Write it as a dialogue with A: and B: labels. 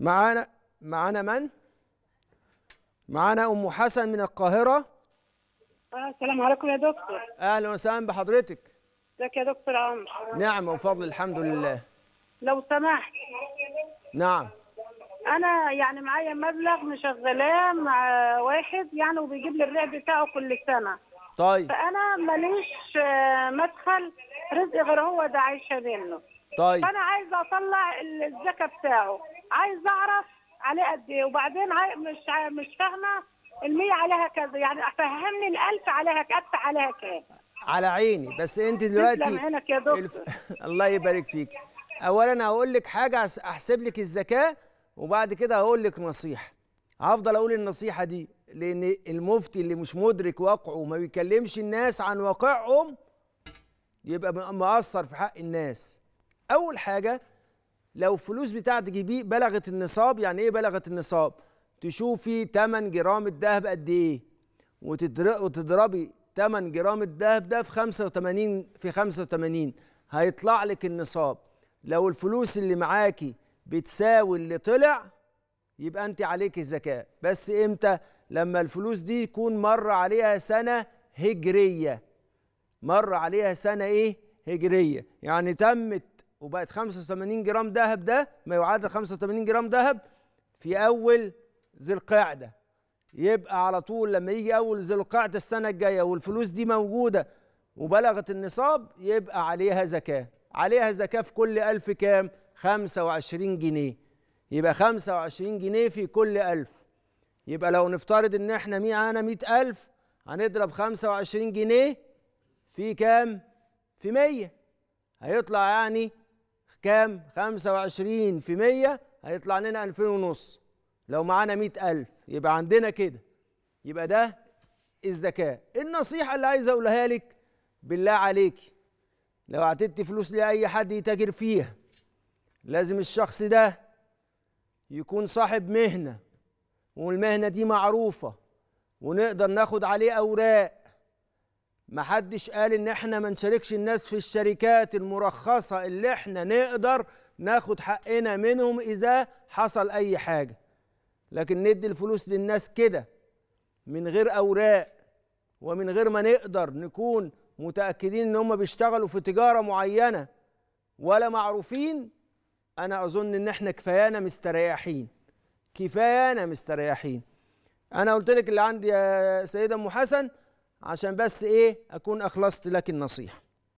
A: معانا معانا من؟ معانا أم حسن من القاهرة
B: آه، السلام عليكم يا دكتور
A: أهلا وسهلا بحضرتك
B: ازيك يا دكتور عمرو نعم
A: وفضل الحمد لله
B: لو سمحت نعم انا يعني معايا مبلغ مشغلاه مع واحد يعني وبيجيب لي الرعب بتاعه كل سنه طيب فانا ماليش آه، مدخل رزق غير هو ده عايشه منه طيب فانا عايزه اطلع الزكاه بتاعه عايز اعرف عليه قد ايه وبعدين مش مش فاهمه ال100 عليها كذا يعني فهمني ال1000 عليها كف عليها كام
A: على عيني بس انت دلوقتي عينك يا الف... الله يبارك فيك اولا هقول لك حاجه احسب لك الزكاه وبعد كده هقول لك نصيحه هفضل اقول النصيحه دي لان المفتي اللي مش مدرك واقعه وما بيكلمش الناس عن واقعهم يبقى مقصر في حق الناس اول حاجه لو الفلوس بتاعتك دي بلغت النصاب يعني ايه بلغت النصاب تشوفي 8 جرام الذهب قد ايه وتضربي 8 جرام الذهب ده في 85 في 85 هيطلع لك النصاب لو الفلوس اللي معاكي بتساوي اللي طلع يبقى انت عليك الزكاة بس امتى لما الفلوس دي يكون مر عليها سنه هجريه مر عليها سنه ايه هجريه يعني تمت وبقت 85 جرام ذهب ده ما يعادل 85 جرام ذهب في اول ذي القعده يبقى على طول لما يجي اول ذي القعده السنه الجايه والفلوس دي موجوده وبلغت النصاب يبقى عليها زكاه عليها زكاه في كل ألف كام 25 جنيه يبقى 25 جنيه في كل ألف يبقى لو نفترض ان احنا معانا 100000 هنضرب 25 جنيه في كام في 100 هيطلع يعني كام 25 في 100 هيطلع لنا 2000 ونص لو معانا 100000 يبقى عندنا كده يبقى ده الزكاه النصيحه اللي عايز اقولها لك بالله عليك لو اعتدت فلوس لاي حد يتاجر فيها لازم الشخص ده يكون صاحب مهنه والمهنه دي معروفه ونقدر ناخد عليه اوراق ما حدش قال ان احنا ما نشاركش الناس في الشركات المرخصه اللي احنا نقدر ناخد حقنا منهم اذا حصل اي حاجه لكن ندي الفلوس للناس كده من غير اوراق ومن غير ما نقدر نكون متاكدين ان هم بيشتغلوا في تجاره معينه ولا معروفين انا اظن ان احنا كفايانا مستريحين كفايانا مستريحين انا قلت لك اللي عندي يا سيده ام حسن عشان بس ايه اكون اخلصت لك النصيحه